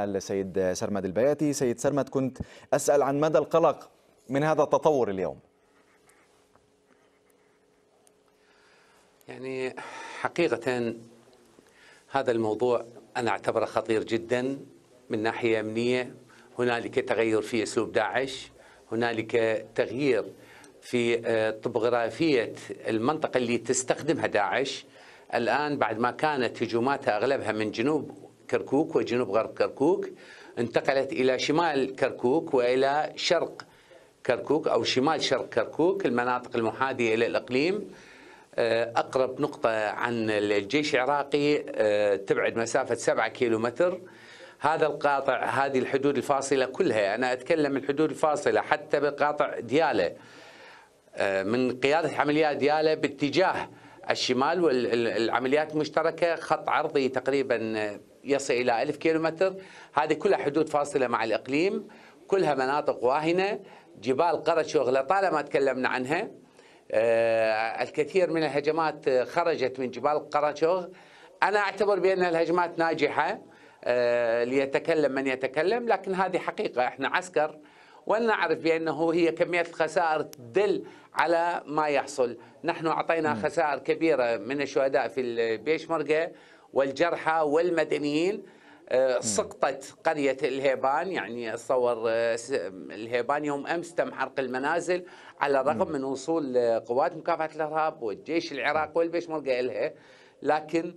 السيد سرمد البياتي سيد سرمد كنت أسأل عن مدى القلق من هذا التطور اليوم يعني حقيقة هذا الموضوع أنا أعتبره خطير جدا من ناحية أمنية هنالك تغير في أسلوب داعش هنالك تغيير في آه، طبغرافية المنطقة اللي تستخدمها داعش الآن بعد ما كانت هجوماتها أغلبها من جنوب كركوك وجنوب غرب كركوك انتقلت إلى شمال كركوك وإلى شرق كركوك أو شمال شرق كركوك المناطق المحاذية إلى الإقليم آه، أقرب نقطة عن الجيش العراقي آه، تبعد مسافة 7 كيلومتر هذا القاطع هذه الحدود الفاصلة كلها أنا أتكلم الحدود الفاصلة حتى بقاطع ديالة آه، من قيادة عمليات ديالة باتجاه الشمال والعمليات المشتركة خط عرضي تقريبا يصل إلى ألف كيلومتر هذه كلها حدود فاصلة مع الإقليم كلها مناطق واهنة جبال قرش وغلطالة تكلمنا عنها آه، الكثير من الهجمات خرجت من جبال قرشوغ أنا أعتبر بأن الهجمات ناجحة آه، ليتكلم من يتكلم لكن هذه حقيقة إحنا عسكر ولنعرف بأنه هي كمية الخسائر تدل على ما يحصل نحن أعطينا خسائر كبيرة من الشهداء في البيشمركة والجرحى والمدنيين آه، سقطت قرية الهيبان يعني أتصور آه، الهيبان يوم أمس تم حرق المنازل على الرغم من وصول آه، قوات مكافحة الإرهاب والجيش العراقي والبيشمركة لها لكن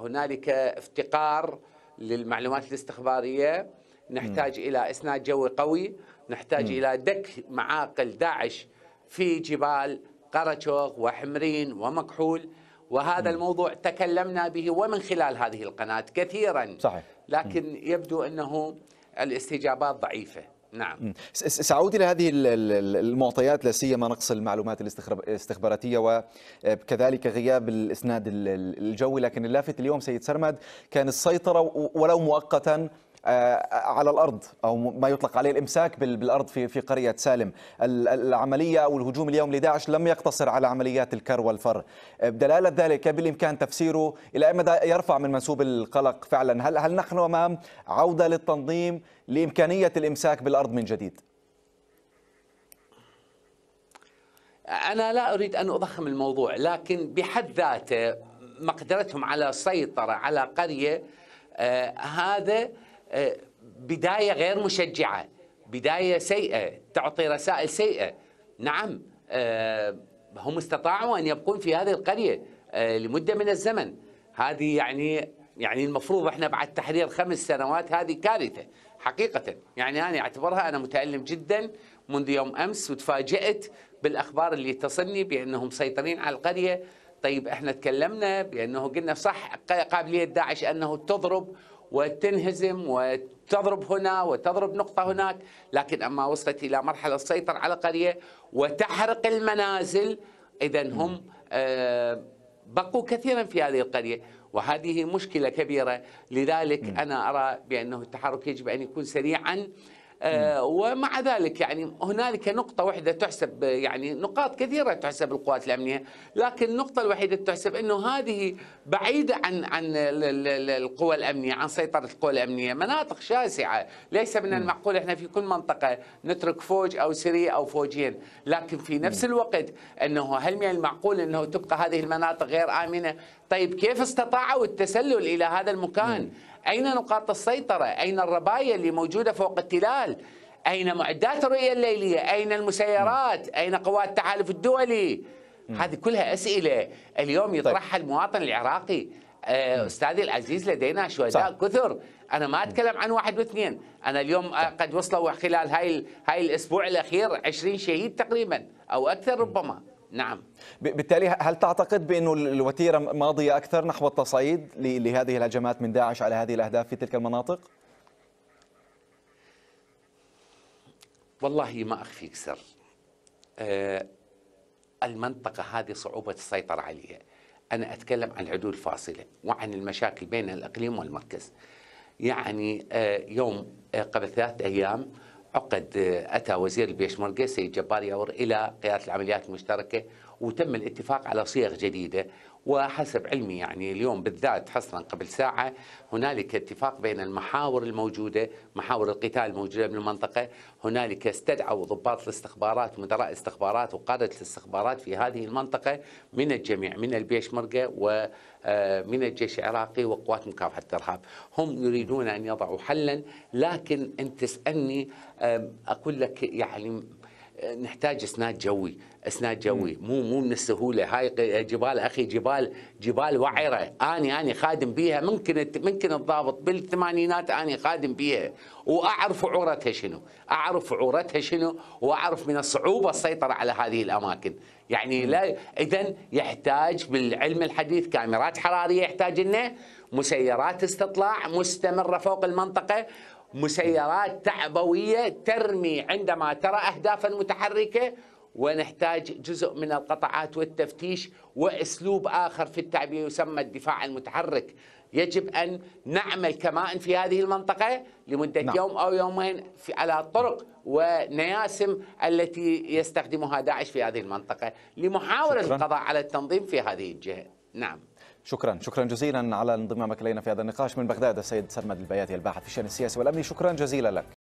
هنالك افتقار للمعلومات الاستخبارية نحتاج م. إلى إسناد جوي قوي نحتاج م. إلى دك معاقل داعش في جبال قرشوق وحمرين ومكحول وهذا م. الموضوع تكلمنا به ومن خلال هذه القناة كثيرا صحيح. لكن م. يبدو أنه الاستجابات ضعيفة نعم سأعود إلى هذه المعطيات لا سيما نقص المعلومات الاستخباراتية وكذلك آه، غياب الإسناد الجوي لكن اللافت اليوم سيد سرمد كان السيطرة ولو مؤقتا آه، على الارض او ما يطلق عليه الامساك بالارض في في قريه سالم، العمليه او الهجوم اليوم لداعش لم يقتصر على عمليات الكر والفر، آه، بدلاله ذلك بالامكان تفسيره الى اي مدى يرفع من منسوب القلق فعلا، هل هل نحن امام عوده للتنظيم لامكانيه الامساك بالارض من جديد؟ انا لا اريد ان اضخم الموضوع، لكن بحد ذاته مقدرتهم على السيطره على قريه آه هذا بداية غير مشجعة بداية سيئة تعطي رسائل سيئة نعم آه، هم استطاعوا أن يبقون في هذه القرية آه، لمدة من الزمن هذه يعني يعني المفروض احنا بعد تحرير خمس سنوات هذه كارثة حقيقة يعني أنا أعتبرها أنا متألم جدا منذ يوم أمس وتفاجأت بالأخبار اللي تصلني بأنهم مسيطرين على القرية طيب احنا تكلمنا بأنه قلنا صح قابلية داعش أنه تضرب وتنهزم وتضرب هنا وتضرب نقطة هناك لكن أما وصلت إلى مرحلة السيطرة على القرية وتحرق المنازل إذا هم آه، بقوا كثيرا في هذه القرية وهذه مشكلة كبيرة لذلك أنا أرى بأنه التحرك يجب أن يكون سريعا آه، ومع ذلك يعني هنالك نقطة واحدة تحسب يعني نقاط كثيرة تحسب القوات الأمنية لكن النقطة الوحيدة تحسب أنه هذه بعيدة عن عن القوى الأمنية عن سيطرة القوى الأمنية مناطق شاسعة ليس من المعقول احنا في كل منطقة نترك فوج أو سرية أو فوجين لكن في نفس الوقت أنه هل من المعقول أنه تبقى هذه المناطق غير آمنة طيب كيف استطاعوا التسلل إلى هذا المكان أين نقاط السيطرة أين الرباية اللي موجودة فوق التلال أين معدات الرؤية الليلية أين المسيرات أين قوات التحالف الدولي هذه كلها أسئلة اليوم طيب. يطرحها المواطن العراقي آه، أستاذي العزيز لدينا شهداء كثر انا ما اتكلم عن واحد واثنين انا اليوم طيب. قد وصلوا خلال هاي هاي الاسبوع الاخير 20 شهيد تقريبا او اكثر ربما نعم بالتالي هل تعتقد بانه الوتيرة ماضية أكثر نحو التصعيد لهذه الهجمات من داعش على هذه الأهداف في تلك المناطق؟ والله ما أخفيك سر آه، المنطقة هذه صعوبة السيطرة عليها أنا أتكلم عن الحدود الفاصلة وعن المشاكل بين الإقليم والمركز يعني آه، يوم آه، قبل ثلاثة أيام عقد آه، اتى وزير البيشمركه سيد جبار ياور الى قياده العمليات المشتركه وتم الاتفاق على صيغ جديده وحسب علمي يعني اليوم بالذات حصلا قبل ساعة هنالك اتفاق بين المحاور الموجودة محاور القتال الموجودة بالمنطقة هنالك استدعوا ضباط الاستخبارات ومدراء الاستخبارات وقادة الاستخبارات في هذه المنطقة من الجميع من البيشمركة ومن آه، الجيش العراقي وقوات مكافحة الإرهاب هم يريدون أن يضعوا حلا لكن أنت تسألني أقول لك يعني نحتاج اسناد جوي اسناد جوي مو مو من السهوله هاي جبال اخي جبال جبال وعره اني اني خادم بيها ممكن ممكن الضابط بالثمانينات اني خادم بيها واعرف عورتها شنو اعرف عورتها شنو واعرف من الصعوبه السيطره على هذه الاماكن يعني لا اذا يحتاج بالعلم الحديث كاميرات حراريه يحتاج لنا مسيرات استطلاع مستمره فوق المنطقه مسيرات تعبويه ترمي عندما ترى اهدافا متحركه ونحتاج جزء من القطعات والتفتيش واسلوب اخر في التعبئه يسمى الدفاع المتحرك يجب ان نعمل كمائن في هذه المنطقه لمده نعم. يوم او يومين في على الطرق ونياسم التي يستخدمها داعش في هذه المنطقه لمحاوله شكرا. القضاء على التنظيم في هذه الجهه نعم شكرا شكرا جزيلا على انضمامك الينا في هذا النقاش من بغداد السيد سرمد البياتي الباحث في الشان السياسي والامني شكرا جزيلا لك